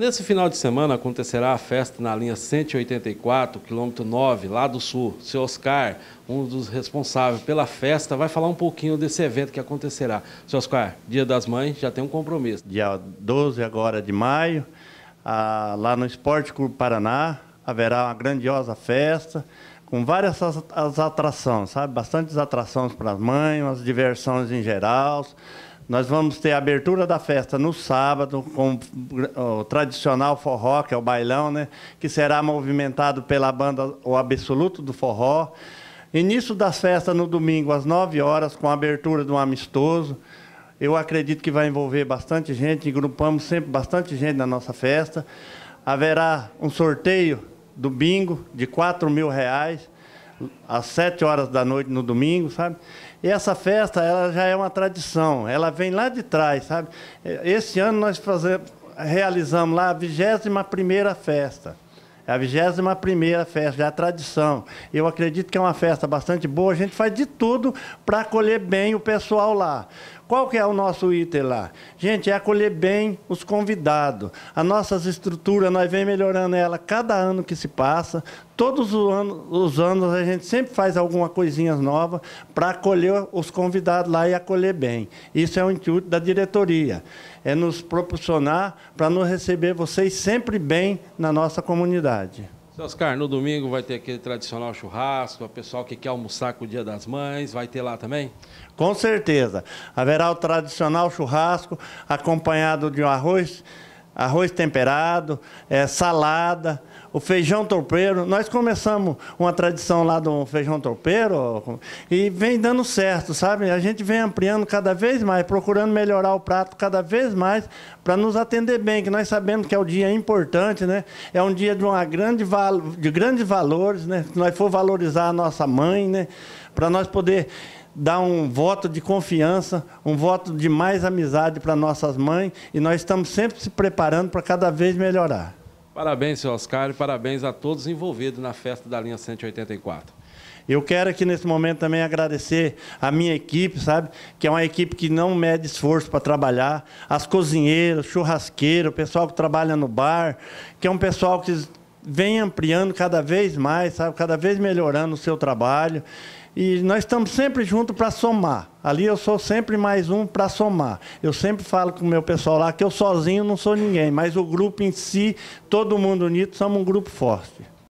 Nesse final de semana acontecerá a festa na linha 184, quilômetro 9, lá do sul. Seu Oscar, um dos responsáveis pela festa, vai falar um pouquinho desse evento que acontecerá. Seu Oscar, Dia das Mães, já tem um compromisso. Dia 12 agora de maio, ah, lá no Esporte Clube Paraná, haverá uma grandiosa festa com várias as atrações, sabe? Bastantes atrações para as mães, as diversões em geral. Nós vamos ter a abertura da festa no sábado, com o tradicional forró, que é o bailão, né? que será movimentado pela banda O Absoluto do Forró. Início das festas no domingo, às 9 horas, com a abertura de um amistoso. Eu acredito que vai envolver bastante gente, Engrupamos sempre bastante gente na nossa festa. Haverá um sorteio do bingo de 4 mil reais às sete horas da noite no domingo, sabe? E essa festa, ela já é uma tradição, ela vem lá de trás, sabe? É, esse ano nós fazemos, realizamos lá a 21 primeira festa. É a 21 festa, já é a tradição. Eu acredito que é uma festa bastante boa. A gente faz de tudo para acolher bem o pessoal lá. Qual que é o nosso item lá? Gente, é acolher bem os convidados. A nossas estruturas, nós vem melhorando ela cada ano que se passa. Todos os anos, os anos a gente sempre faz alguma coisinha nova para acolher os convidados lá e acolher bem. Isso é o intuito da diretoria. É nos proporcionar para nos receber vocês sempre bem na nossa comunidade. Seu Oscar, no domingo vai ter aquele tradicional churrasco, o pessoal que quer almoçar com o Dia das Mães, vai ter lá também? Com certeza. Haverá o tradicional churrasco acompanhado de um arroz arroz temperado, é, salada, o feijão torpeiro. Nós começamos uma tradição lá do feijão torpeiro e vem dando certo, sabe? A gente vem ampliando cada vez mais, procurando melhorar o prato cada vez mais para nos atender bem, que nós sabemos que é o dia importante, né? É um dia de, uma grande de grandes valores, né? Se nós for valorizar a nossa mãe, né? Para nós poder dar um voto de confiança, um voto de mais amizade para nossas mães e nós estamos sempre se preparando para cada vez melhorar. Parabéns, seu Oscar, e parabéns a todos envolvidos na festa da linha 184. Eu quero aqui nesse momento também agradecer a minha equipe, sabe? Que é uma equipe que não mede esforço para trabalhar. As cozinheiras, churrasqueiro, o pessoal que trabalha no bar, que é um pessoal que vem ampliando cada vez mais, sabe? Cada vez melhorando o seu trabalho. E nós estamos sempre juntos para somar. Ali eu sou sempre mais um para somar. Eu sempre falo com o meu pessoal lá que eu sozinho não sou ninguém, mas o grupo em si, todo mundo unido, somos um grupo forte.